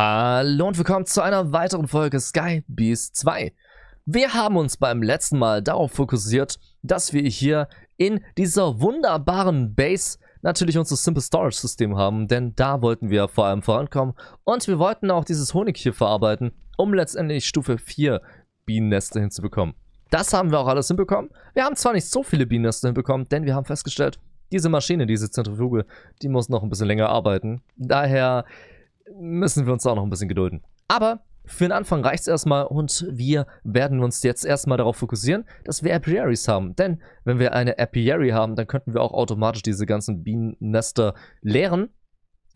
Hallo und willkommen zu einer weiteren Folge Sky Beast 2. Wir haben uns beim letzten Mal darauf fokussiert, dass wir hier in dieser wunderbaren Base natürlich unser Simple Storage System haben, denn da wollten wir vor allem vorankommen und wir wollten auch dieses Honig hier verarbeiten, um letztendlich Stufe 4 Bienennester hinzubekommen. Das haben wir auch alles hinbekommen. Wir haben zwar nicht so viele Bienennester hinbekommen, denn wir haben festgestellt, diese Maschine, diese Zentrifuge, die muss noch ein bisschen länger arbeiten. Daher müssen wir uns auch noch ein bisschen gedulden. Aber für den Anfang reicht es erstmal und wir werden uns jetzt erstmal darauf fokussieren, dass wir Apiaries haben. Denn wenn wir eine Apiary haben, dann könnten wir auch automatisch diese ganzen Bienennester leeren.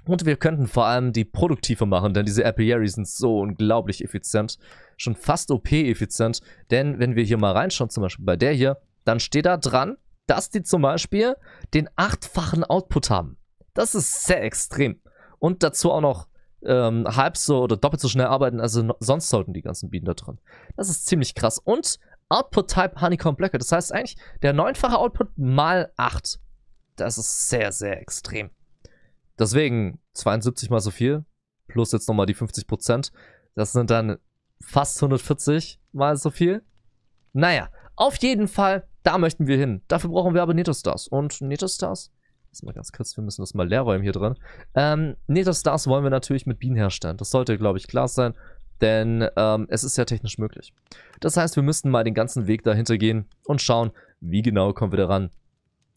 Und wir könnten vor allem die produktiver machen, denn diese Apiaries sind so unglaublich effizient. Schon fast OP-effizient. Denn wenn wir hier mal reinschauen, zum Beispiel bei der hier, dann steht da dran, dass die zum Beispiel den achtfachen Output haben. Das ist sehr extrem. Und dazu auch noch ähm, halb so oder doppelt so schnell arbeiten, also sonst sollten die ganzen Bienen da drin. Das ist ziemlich krass. Und Output-Type Honeycomb-Blöcke. Das heißt eigentlich, der neunfache Output mal 8. Das ist sehr, sehr extrem. Deswegen 72 mal so viel, plus jetzt nochmal die 50%. Das sind dann fast 140 mal so viel. Naja, auf jeden Fall, da möchten wir hin. Dafür brauchen wir aber Netostars. Und Netostars das mal ganz kurz, wir müssen das mal leer räumen hier drin. Ähm, Stars wollen wir natürlich mit Bienen herstellen. Das sollte, glaube ich, klar sein, denn ähm, es ist ja technisch möglich. Das heißt, wir müssten mal den ganzen Weg dahinter gehen und schauen, wie genau kommen wir da ran.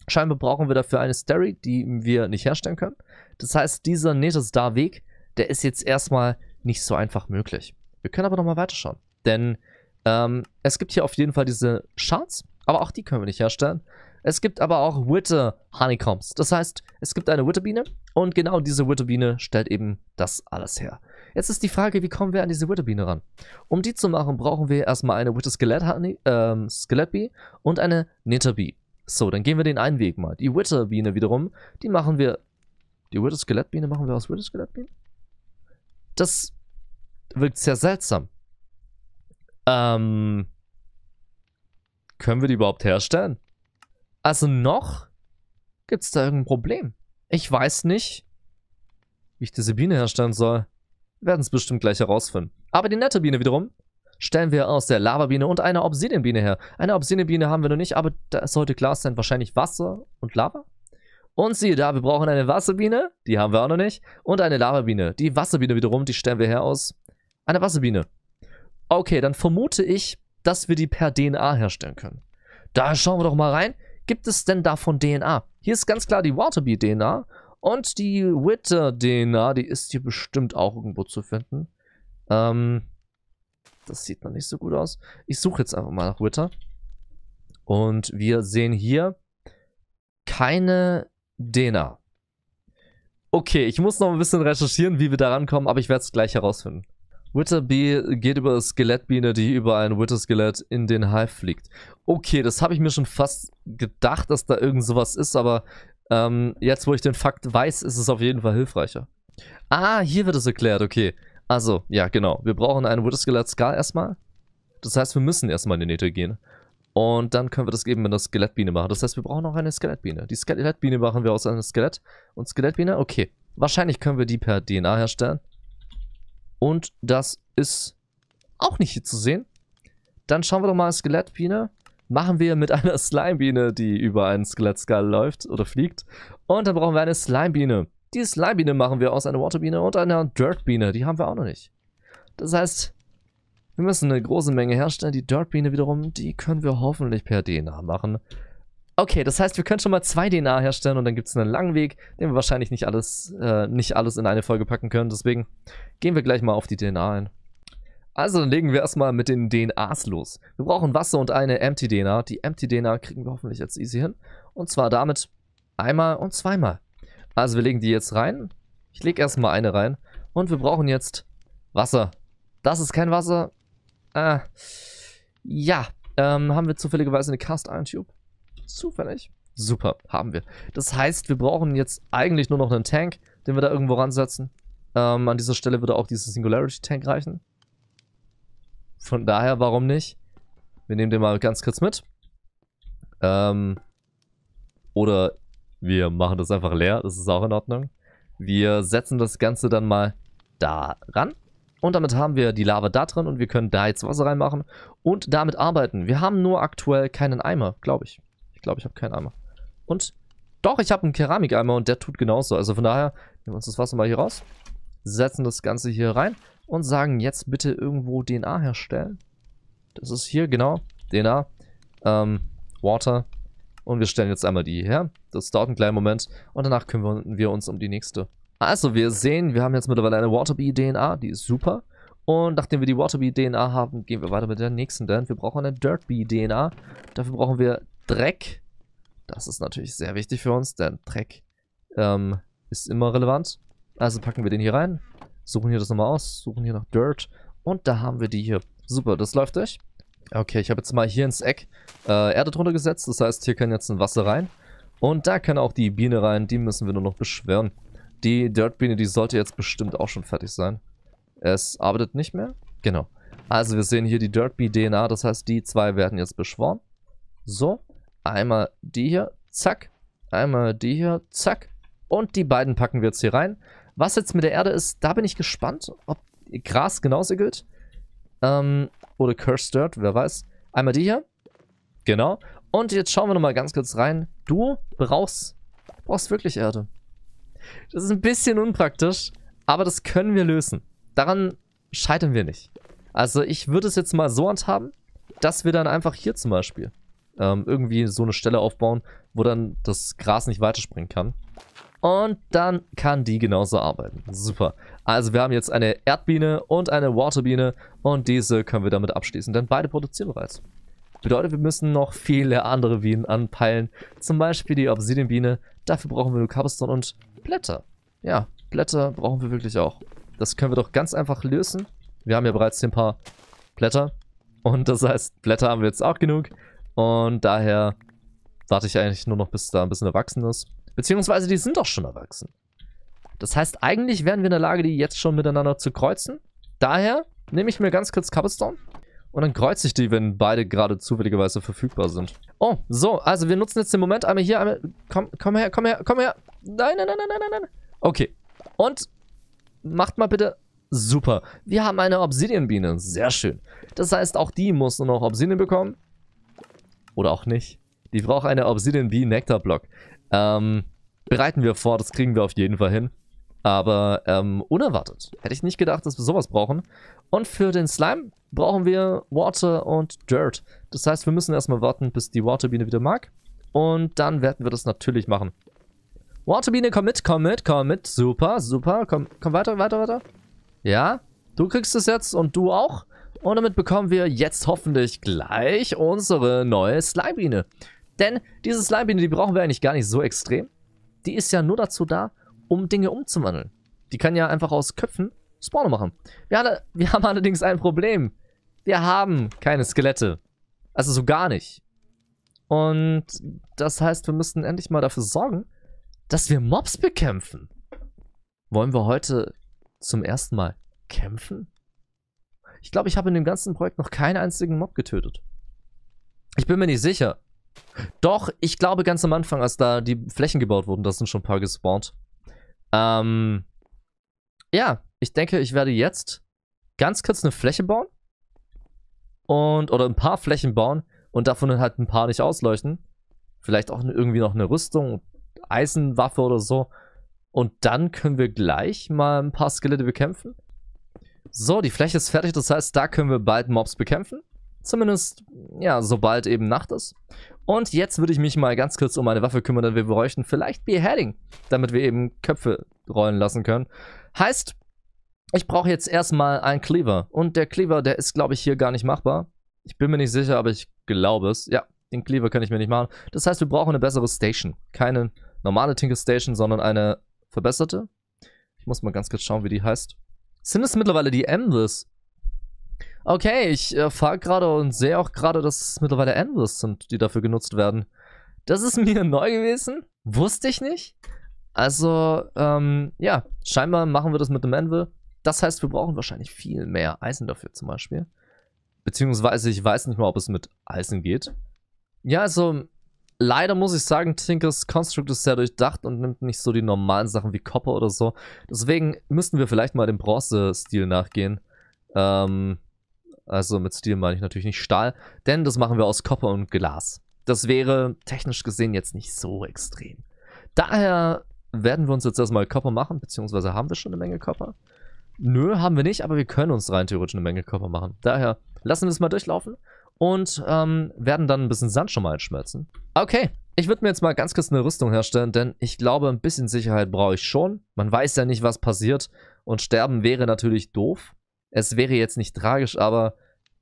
Scheinbar brauchen wir dafür eine Sterry, die wir nicht herstellen können. Das heißt, dieser Star weg der ist jetzt erstmal nicht so einfach möglich. Wir können aber nochmal weiterschauen, denn ähm, es gibt hier auf jeden Fall diese Shards, aber auch die können wir nicht herstellen. Es gibt aber auch Witte Honeycombs. Das heißt, es gibt eine Witterbiene und genau diese Witterbiene stellt eben das alles her. Jetzt ist die Frage, wie kommen wir an diese Witterbiene ran? Um die zu machen, brauchen wir erstmal eine Witter Skelett Honey, ähm, Skelettbee und eine Knitterbee. So, dann gehen wir den einen Weg mal. Die Witterbiene wiederum, die machen wir... Die Witter Skelett Biene machen wir aus Witter Skelett Skelettbienen? Das wirkt sehr seltsam. Ähm, können wir die überhaupt herstellen? Also noch gibt es da irgendein Problem. Ich weiß nicht, wie ich diese Biene herstellen soll. Wir werden es bestimmt gleich herausfinden. Aber die nette Biene wiederum stellen wir aus der Lavabiene und einer Obsidianbiene her. Eine Obsidianbiene haben wir noch nicht, aber da sollte klar sein, wahrscheinlich Wasser und Lava. Und siehe da, wir brauchen eine Wasserbiene, die haben wir auch noch nicht, und eine Lavabiene. Die Wasserbiene wiederum, die stellen wir her aus einer Wasserbiene. Okay, dann vermute ich, dass wir die per DNA herstellen können. Da schauen wir doch mal rein. Gibt es denn davon DNA? Hier ist ganz klar die Waterby-DNA und die Witter-DNA, die ist hier bestimmt auch irgendwo zu finden. Ähm, das sieht noch nicht so gut aus. Ich suche jetzt einfach mal nach Witter. Und wir sehen hier keine DNA. Okay, ich muss noch ein bisschen recherchieren, wie wir da rankommen, aber ich werde es gleich herausfinden. Witterbee geht über Skelettbiene, die über ein Witter-Skelett in den Hive fliegt. Okay, das habe ich mir schon fast gedacht, dass da irgend sowas ist, aber ähm, jetzt, wo ich den Fakt weiß, ist es auf jeden Fall hilfreicher. Ah, hier wird es erklärt, okay. Also, ja, genau. Wir brauchen einen Witter-Skelett-Skal erstmal. Das heißt, wir müssen erstmal in die Nähte gehen. Und dann können wir das eben mit einer Skelettbiene machen. Das heißt, wir brauchen auch eine Skelettbiene. Die Skelettbiene machen wir aus einem Skelett. Und Skelettbiene, okay. Wahrscheinlich können wir die per DNA herstellen. Und das ist auch nicht hier zu sehen. Dann schauen wir doch mal Skelettbiene. Machen wir mit einer Slimebiene, die über einen Skelettskull läuft oder fliegt. Und dann brauchen wir eine Slimebiene. Die Slimebiene machen wir aus einer Waterbiene und einer Dirtbiene. Die haben wir auch noch nicht. Das heißt, wir müssen eine große Menge herstellen. Die Dirtbiene wiederum, die können wir hoffentlich per DNA machen. Okay, das heißt, wir können schon mal zwei DNA herstellen und dann gibt es einen langen Weg, den wir wahrscheinlich nicht alles, äh, nicht alles in eine Folge packen können. Deswegen gehen wir gleich mal auf die DNA ein. Also, dann legen wir erstmal mit den DNAs los. Wir brauchen Wasser und eine Empty DNA. Die Empty DNA kriegen wir hoffentlich jetzt easy hin. Und zwar damit einmal und zweimal. Also, wir legen die jetzt rein. Ich lege erstmal eine rein. Und wir brauchen jetzt Wasser. Das ist kein Wasser. Äh, ja, ähm, haben wir zufälligerweise eine Cast Iron Tube? Zufällig. Super, haben wir. Das heißt, wir brauchen jetzt eigentlich nur noch einen Tank, den wir da irgendwo ransetzen. Ähm, an dieser Stelle würde auch dieser Singularity Tank reichen. Von daher, warum nicht? Wir nehmen den mal ganz kurz mit. Ähm, oder wir machen das einfach leer, das ist auch in Ordnung. Wir setzen das Ganze dann mal da ran. Und damit haben wir die Lava da drin und wir können da jetzt Wasser reinmachen und damit arbeiten. Wir haben nur aktuell keinen Eimer, glaube ich glaube, ich habe keinen Eimer. Und doch, ich habe einen Keramikeimer und der tut genauso. Also von daher nehmen wir uns das Wasser mal hier raus, setzen das Ganze hier rein und sagen jetzt bitte irgendwo DNA herstellen. Das ist hier, genau, DNA, ähm, Water. Und wir stellen jetzt einmal die her. Das dauert einen kleinen Moment und danach kümmern wir uns um die nächste. Also wir sehen, wir haben jetzt mittlerweile eine Waterbee-DNA, die ist super. Und nachdem wir die Waterbee-DNA haben, gehen wir weiter mit der nächsten, denn wir brauchen eine Dirtbee-DNA. Dafür brauchen wir Dreck. Das ist natürlich sehr wichtig für uns, denn Dreck ähm, ist immer relevant. Also packen wir den hier rein, suchen hier das nochmal aus, suchen hier nach Dirt und da haben wir die hier. Super, das läuft durch. Okay, ich habe jetzt mal hier ins Eck äh, Erde drunter gesetzt, das heißt, hier kann jetzt ein Wasser rein. Und da kann auch die Biene rein, die müssen wir nur noch beschweren. Die Dirtbiene, die sollte jetzt bestimmt auch schon fertig sein. Es arbeitet nicht mehr? Genau. Also wir sehen hier die Dirtbee-DNA, das heißt, die zwei werden jetzt beschworen. So, Einmal die hier, zack. Einmal die hier, zack. Und die beiden packen wir jetzt hier rein. Was jetzt mit der Erde ist, da bin ich gespannt, ob Gras genauso gilt. Ähm, oder Cursed Dirt, wer weiß. Einmal die hier. Genau. Und jetzt schauen wir nochmal ganz kurz rein. Du brauchst, brauchst wirklich Erde. Das ist ein bisschen unpraktisch, aber das können wir lösen. Daran scheitern wir nicht. Also ich würde es jetzt mal so handhaben, dass wir dann einfach hier zum Beispiel ähm, irgendwie so eine Stelle aufbauen, wo dann das Gras nicht weiterspringen kann. Und dann kann die genauso arbeiten. Super. Also wir haben jetzt eine Erdbiene und eine Waterbiene und diese können wir damit abschließen, denn beide produzieren bereits. Bedeutet, wir müssen noch viele andere Bienen anpeilen, zum Beispiel die Obsidianbiene. Dafür brauchen wir nur Cobblestone und Blätter. Ja, Blätter brauchen wir wirklich auch. Das können wir doch ganz einfach lösen. Wir haben ja bereits ein paar Blätter und das heißt, Blätter haben wir jetzt auch genug. Und daher warte ich eigentlich nur noch, bis da ein bisschen erwachsen ist. Beziehungsweise die sind doch schon erwachsen. Das heißt, eigentlich wären wir in der Lage, die jetzt schon miteinander zu kreuzen. Daher nehme ich mir ganz kurz Cobblestone. Und dann kreuze ich die, wenn beide gerade zufälligerweise verfügbar sind. Oh, so, also wir nutzen jetzt den Moment einmal hier, einmal... Komm, komm her, komm her, komm her. Nein, nein, nein, nein, nein, nein. Okay. Und macht mal bitte... Super. Wir haben eine Obsidian-Biene. Sehr schön. Das heißt, auch die muss nur noch Obsidian bekommen. Oder auch nicht. Die braucht eine Obsidian Bee Nectar Block. Ähm, bereiten wir vor, das kriegen wir auf jeden Fall hin. Aber ähm, unerwartet. Hätte ich nicht gedacht, dass wir sowas brauchen. Und für den Slime brauchen wir Water und Dirt. Das heißt, wir müssen erstmal warten, bis die Waterbiene wieder mag. Und dann werden wir das natürlich machen. Waterbiene, komm mit, komm mit, komm mit. Super, super. Komm, komm weiter, weiter, weiter. Ja, du kriegst es jetzt und du auch. Und damit bekommen wir jetzt hoffentlich gleich unsere neue Slimebiene. Denn diese Slimebiene, die brauchen wir eigentlich gar nicht so extrem. Die ist ja nur dazu da, um Dinge umzuwandeln. Die kann ja einfach aus Köpfen Spawner machen. Wir, alle, wir haben allerdings ein Problem. Wir haben keine Skelette. Also so gar nicht. Und das heißt, wir müssen endlich mal dafür sorgen, dass wir Mobs bekämpfen. Wollen wir heute zum ersten Mal kämpfen? Ich glaube, ich habe in dem ganzen Projekt noch keinen einzigen Mob getötet. Ich bin mir nicht sicher. Doch, ich glaube ganz am Anfang, als da die Flächen gebaut wurden, da sind schon ein paar gespawnt. Ähm, ja, ich denke, ich werde jetzt ganz kurz eine Fläche bauen. Und, oder ein paar Flächen bauen und davon halt ein paar nicht ausleuchten. Vielleicht auch irgendwie noch eine Rüstung, Eisenwaffe oder so. Und dann können wir gleich mal ein paar Skelette bekämpfen. So, die Fläche ist fertig, das heißt, da können wir bald Mobs bekämpfen. Zumindest, ja, sobald eben Nacht ist. Und jetzt würde ich mich mal ganz kurz um meine Waffe kümmern, denn wir bräuchten vielleicht Beheading, damit wir eben Köpfe rollen lassen können. Heißt, ich brauche jetzt erstmal einen Cleaver. Und der Cleaver, der ist, glaube ich, hier gar nicht machbar. Ich bin mir nicht sicher, aber ich glaube es. Ja, den Cleaver kann ich mir nicht machen. Das heißt, wir brauchen eine bessere Station. Keine normale Tinker Station, sondern eine verbesserte. Ich muss mal ganz kurz schauen, wie die heißt. Sind es mittlerweile die Endless? Okay, ich erfahre äh, gerade und sehe auch gerade, dass es mittlerweile Endless sind, die dafür genutzt werden. Das ist mir neu gewesen. Wusste ich nicht. Also, ähm, ja, scheinbar machen wir das mit dem Anvil. Das heißt, wir brauchen wahrscheinlich viel mehr Eisen dafür zum Beispiel. Beziehungsweise, ich weiß nicht mal, ob es mit Eisen geht. Ja, also, leider muss ich sagen, Tinkers Construct ist sehr durchdacht und nimmt nicht so die normalen Sachen wie Copper oder so. Deswegen müssten wir vielleicht mal dem Bronze-Stil nachgehen. Ähm, also mit Stil meine ich natürlich nicht Stahl, denn das machen wir aus Copper und Glas. Das wäre technisch gesehen jetzt nicht so extrem. Daher werden wir uns jetzt erstmal Copper machen, beziehungsweise haben wir schon eine Menge Copper? Nö, haben wir nicht, aber wir können uns rein theoretisch eine Menge Copper machen. Daher lassen wir es mal durchlaufen und ähm, werden dann ein bisschen Sand schon mal einschmelzen. Okay, ich würde mir jetzt mal ganz kurz eine Rüstung herstellen, denn ich glaube, ein bisschen Sicherheit brauche ich schon. Man weiß ja nicht, was passiert und sterben wäre natürlich doof. Es wäre jetzt nicht tragisch, aber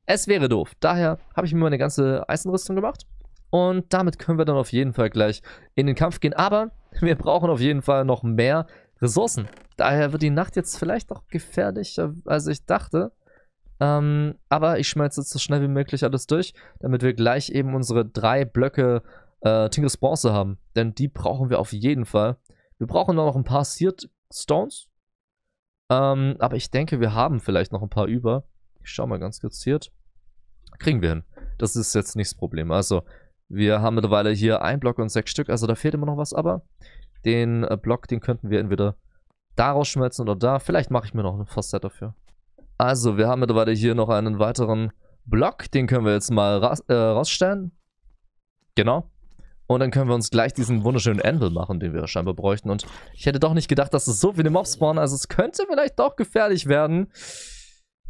es wäre doof. Daher habe ich mir meine ganze Eisenrüstung gemacht. Und damit können wir dann auf jeden Fall gleich in den Kampf gehen. Aber wir brauchen auf jeden Fall noch mehr Ressourcen. Daher wird die Nacht jetzt vielleicht noch gefährlicher, als ich dachte. Ähm, aber ich schmelze jetzt so schnell wie möglich alles durch, damit wir gleich eben unsere drei Blöcke äh, Tinkers Bronze haben. Denn die brauchen wir auf jeden Fall. Wir brauchen nur noch ein paar Seared Stones. Ähm, aber ich denke, wir haben vielleicht noch ein paar über. Ich schau mal ganz kurz hier. Kriegen wir hin. Das ist jetzt nicht das Problem. Also, wir haben mittlerweile hier ein Block und sechs Stück. Also, da fehlt immer noch was. Aber den äh, Block, den könnten wir entweder daraus schmelzen oder da. Vielleicht mache ich mir noch eine Facette dafür. Also, wir haben mittlerweile hier noch einen weiteren Block. Den können wir jetzt mal raus, äh, rausstellen. Genau. Und dann können wir uns gleich diesen wunderschönen Anvil machen, den wir scheinbar bräuchten. Und ich hätte doch nicht gedacht, dass es so viele Mobs spawnen. Also es könnte vielleicht doch gefährlich werden.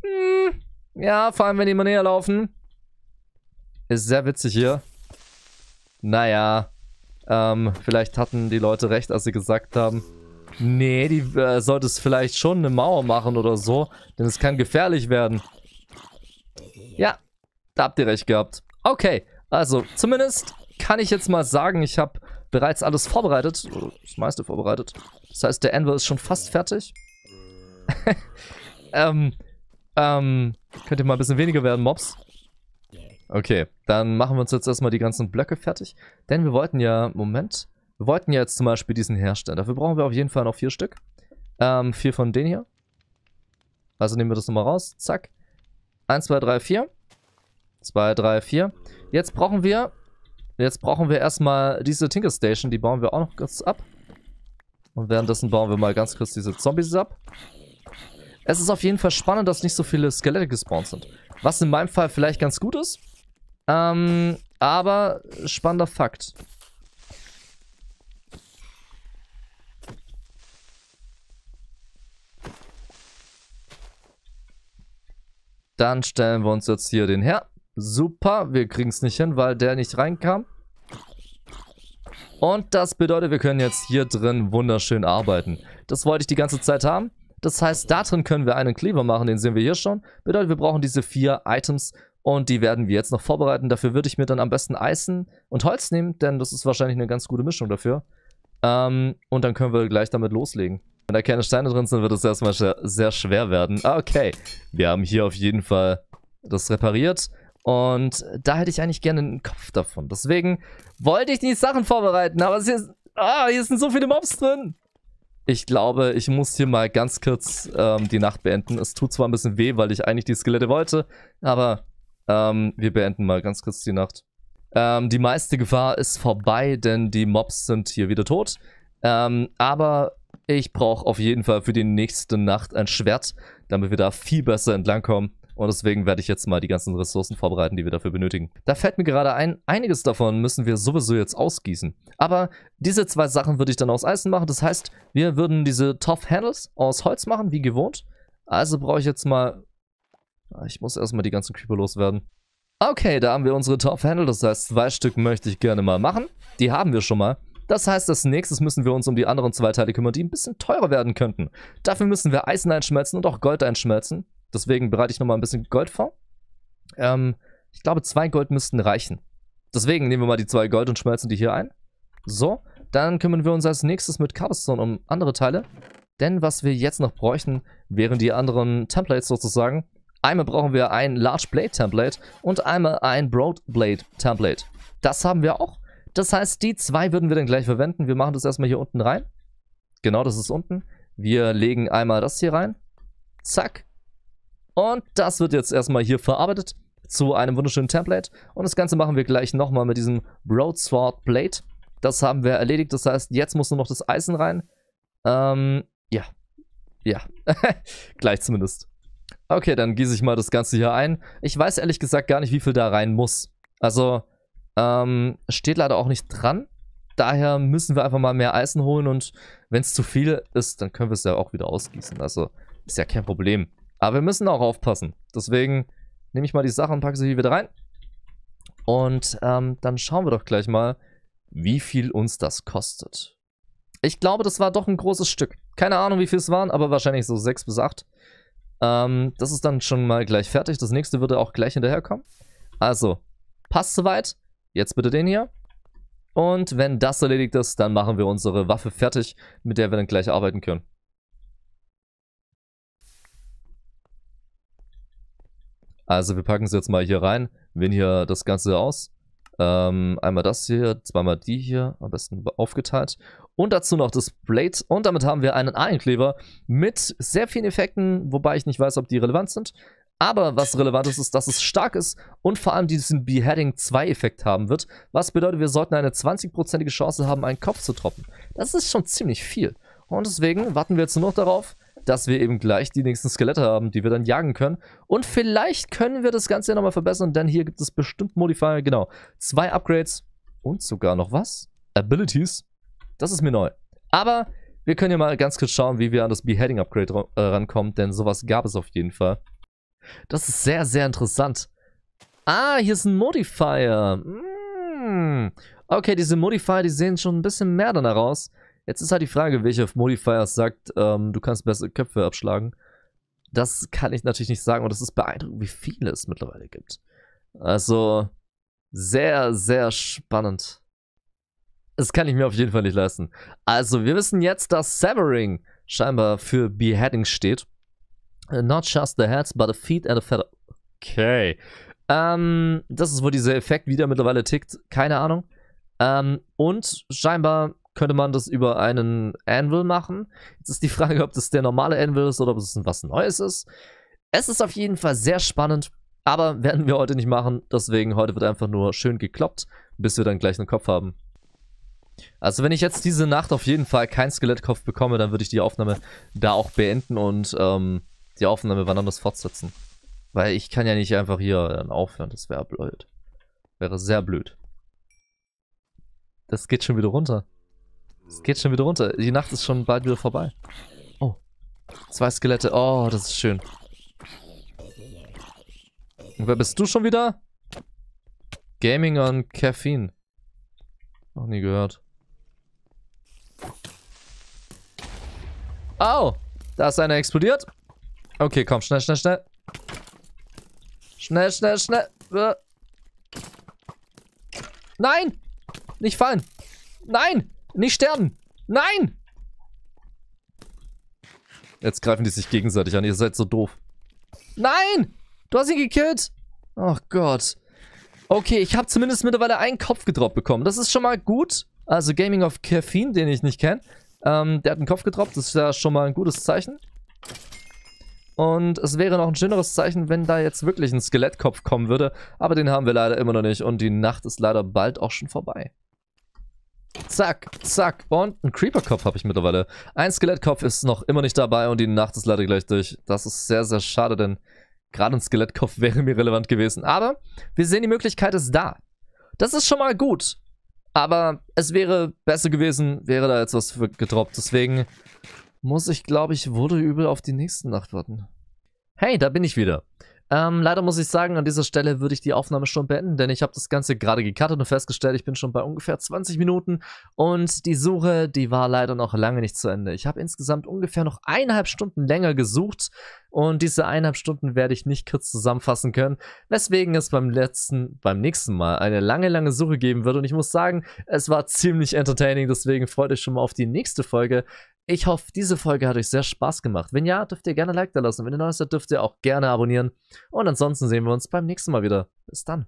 Hm. Ja, vor allem, wenn die mal näher laufen. Ist sehr witzig hier. Naja. Ähm, vielleicht hatten die Leute recht, als sie gesagt haben, Nee, die äh, es vielleicht schon eine Mauer machen oder so, denn es kann gefährlich werden. Ja, da habt ihr recht gehabt. Okay, also zumindest kann ich jetzt mal sagen, ich habe bereits alles vorbereitet. Das meiste vorbereitet. Das heißt, der Anvil ist schon fast fertig. ähm, ähm, könnt ihr mal ein bisschen weniger werden, Mobs. Okay, dann machen wir uns jetzt erstmal die ganzen Blöcke fertig. Denn wir wollten ja, Moment, wir wollten jetzt zum Beispiel diesen herstellen. Dafür brauchen wir auf jeden Fall noch vier Stück. Ähm, vier von denen hier. Also nehmen wir das nochmal raus. Zack. 1, 2, 3, 4. 2, 3, 4. Jetzt brauchen wir... Jetzt brauchen wir erstmal diese Tinker Station. Die bauen wir auch noch kurz ab. Und währenddessen bauen wir mal ganz kurz diese Zombies ab. Es ist auf jeden Fall spannend, dass nicht so viele Skelette gespawnt sind. Was in meinem Fall vielleicht ganz gut ist. Ähm, aber spannender Fakt. Dann stellen wir uns jetzt hier den her. Super, wir kriegen es nicht hin, weil der nicht reinkam. Und das bedeutet, wir können jetzt hier drin wunderschön arbeiten. Das wollte ich die ganze Zeit haben. Das heißt, da drin können wir einen Kleber machen, den sehen wir hier schon. Bedeutet, wir brauchen diese vier Items und die werden wir jetzt noch vorbereiten. Dafür würde ich mir dann am besten Eisen und Holz nehmen, denn das ist wahrscheinlich eine ganz gute Mischung dafür. Ähm, und dann können wir gleich damit loslegen. Wenn da keine Steine drin sind, wird es erstmal sehr schwer werden. Ah, okay, wir haben hier auf jeden Fall das repariert. Und da hätte ich eigentlich gerne einen Kopf davon. Deswegen wollte ich die Sachen vorbereiten, aber es ist, ah, hier sind so viele Mobs drin. Ich glaube, ich muss hier mal ganz kurz ähm, die Nacht beenden. Es tut zwar ein bisschen weh, weil ich eigentlich die Skelette wollte, aber ähm, wir beenden mal ganz kurz die Nacht. Ähm, die meiste Gefahr ist vorbei, denn die Mobs sind hier wieder tot. Ähm, aber ich brauche auf jeden Fall für die nächste Nacht ein Schwert, damit wir da viel besser entlang kommen. Und deswegen werde ich jetzt mal die ganzen Ressourcen vorbereiten, die wir dafür benötigen. Da fällt mir gerade ein, einiges davon müssen wir sowieso jetzt ausgießen. Aber diese zwei Sachen würde ich dann aus Eisen machen. Das heißt, wir würden diese Tough Handles aus Holz machen, wie gewohnt. Also brauche ich jetzt mal... Ah, ich muss erstmal die ganzen Creeper loswerden. Okay, da haben wir unsere Tough Handle. Das heißt, zwei Stück möchte ich gerne mal machen. Die haben wir schon mal. Das heißt, als nächstes müssen wir uns um die anderen zwei Teile kümmern, die ein bisschen teurer werden könnten. Dafür müssen wir Eisen einschmelzen und auch Gold einschmelzen. Deswegen bereite ich nochmal ein bisschen Gold vor. Ähm, ich glaube, zwei Gold müssten reichen. Deswegen nehmen wir mal die zwei Gold und schmelzen die hier ein. So, dann kümmern wir uns als nächstes mit Cobblestone um andere Teile. Denn was wir jetzt noch bräuchten, wären die anderen Templates sozusagen. Einmal brauchen wir ein Large Blade Template und einmal ein Broad Blade Template. Das haben wir auch. Das heißt, die zwei würden wir dann gleich verwenden. Wir machen das erstmal hier unten rein. Genau, das ist unten. Wir legen einmal das hier rein. Zack. Und das wird jetzt erstmal hier verarbeitet zu einem wunderschönen Template. Und das Ganze machen wir gleich nochmal mit diesem Broadsword Blade. Das haben wir erledigt. Das heißt, jetzt muss nur noch das Eisen rein. Ähm, ja. Ja. gleich zumindest. Okay, dann gieße ich mal das Ganze hier ein. Ich weiß ehrlich gesagt gar nicht, wie viel da rein muss. Also, ähm, steht leider auch nicht dran. Daher müssen wir einfach mal mehr Eisen holen und wenn es zu viel ist, dann können wir es ja auch wieder ausgießen. Also ist ja kein Problem. Aber wir müssen auch aufpassen. Deswegen nehme ich mal die Sachen und packe sie hier wieder rein. Und ähm, dann schauen wir doch gleich mal, wie viel uns das kostet. Ich glaube, das war doch ein großes Stück. Keine Ahnung, wie viel es waren, aber wahrscheinlich so 6 bis 8. Ähm, das ist dann schon mal gleich fertig. Das nächste würde auch gleich hinterherkommen. Also, passt soweit. Jetzt bitte den hier. Und wenn das erledigt ist, dann machen wir unsere Waffe fertig, mit der wir dann gleich arbeiten können. Also wir packen es jetzt mal hier rein, wählen hier das Ganze aus. Ähm, einmal das hier, zweimal die hier, am besten aufgeteilt. Und dazu noch das Blade. Und damit haben wir einen Einkleber mit sehr vielen Effekten, wobei ich nicht weiß, ob die relevant sind. Aber was relevant ist, ist, dass es stark ist und vor allem diesen Beheading 2 Effekt haben wird. Was bedeutet, wir sollten eine 20%ige Chance haben, einen Kopf zu troppen. Das ist schon ziemlich viel. Und deswegen warten wir jetzt nur noch darauf, dass wir eben gleich die nächsten Skelette haben, die wir dann jagen können. Und vielleicht können wir das Ganze ja nochmal verbessern, denn hier gibt es bestimmt Modifier, genau. Zwei Upgrades und sogar noch was? Abilities. Das ist mir neu. Aber wir können ja mal ganz kurz schauen, wie wir an das Beheading-Upgrade äh, rankommen, denn sowas gab es auf jeden Fall. Das ist sehr, sehr interessant. Ah, hier ist ein Modifier. Mm. Okay, diese Modifier, die sehen schon ein bisschen mehr danach aus. Jetzt ist halt die Frage, welche Modifier sagt, ähm, du kannst bessere Köpfe abschlagen. Das kann ich natürlich nicht sagen und das ist beeindruckend, wie viele es mittlerweile gibt. Also sehr, sehr spannend. Das kann ich mir auf jeden Fall nicht leisten. Also wir wissen jetzt, dass Severing scheinbar für Beheading steht. Äh, not just the heads, but the feet and the feather. Okay. Ähm, das ist wohl dieser Effekt, wie der mittlerweile tickt. Keine Ahnung. Ähm, und scheinbar könnte man das über einen Anvil machen. Jetzt ist die Frage, ob das der normale Anvil ist oder ob es was Neues ist. Es ist auf jeden Fall sehr spannend, aber werden wir heute nicht machen. Deswegen heute wird einfach nur schön gekloppt, bis wir dann gleich einen Kopf haben. Also wenn ich jetzt diese Nacht auf jeden Fall keinen Skelettkopf bekomme, dann würde ich die Aufnahme da auch beenden und ähm, die Aufnahme wann anders fortsetzen. Weil ich kann ja nicht einfach hier dann ähm, aufhören, das wäre blöd. Wäre sehr blöd. Das geht schon wieder runter. Das geht schon wieder runter. Die Nacht ist schon bald wieder vorbei. Oh. Zwei Skelette. Oh, das ist schön. Und wer bist du schon wieder? Gaming on Caffeine. Noch nie gehört. Au! Oh, da ist einer explodiert. Okay, komm, schnell, schnell, schnell. Schnell, schnell, schnell. Äh. Nein! Nicht fallen. Nein! Nicht sterben. Nein! Jetzt greifen die sich gegenseitig an. Ihr seid so doof. Nein! Du hast ihn gekillt. Oh Gott. Okay, ich habe zumindest mittlerweile einen Kopf gedroppt bekommen. Das ist schon mal gut. Also Gaming of Caffeine, den ich nicht kenne. Ähm, der hat einen Kopf gedroppt. Das ist ja schon mal ein gutes Zeichen. Und es wäre noch ein schöneres Zeichen, wenn da jetzt wirklich ein Skelettkopf kommen würde. Aber den haben wir leider immer noch nicht. Und die Nacht ist leider bald auch schon vorbei. Zack, zack. Und ein Creeperkopf habe ich mittlerweile. Ein Skelettkopf ist noch immer nicht dabei und die Nacht ist leider gleich durch. Das ist sehr, sehr schade, denn gerade ein Skelettkopf wäre mir relevant gewesen. Aber wir sehen, die Möglichkeit ist da. Das ist schon mal gut. Aber es wäre besser gewesen, wäre da jetzt was gedroppt. Deswegen muss ich, glaube ich, wurde übel auf die nächste Nacht warten. Hey, da bin ich wieder. Ähm, leider muss ich sagen, an dieser Stelle würde ich die Aufnahme schon beenden, denn ich habe das Ganze gerade gecuttet und festgestellt, ich bin schon bei ungefähr 20 Minuten und die Suche, die war leider noch lange nicht zu Ende. Ich habe insgesamt ungefähr noch eineinhalb Stunden länger gesucht und diese eineinhalb Stunden werde ich nicht kurz zusammenfassen können, weswegen es beim letzten, beim nächsten Mal eine lange, lange Suche geben wird und ich muss sagen, es war ziemlich entertaining, deswegen freut euch schon mal auf die nächste Folge. Ich hoffe, diese Folge hat euch sehr Spaß gemacht. Wenn ja, dürft ihr gerne ein Like da lassen. Wenn ihr neu seid, dürft ihr auch gerne abonnieren. Und ansonsten sehen wir uns beim nächsten Mal wieder. Bis dann.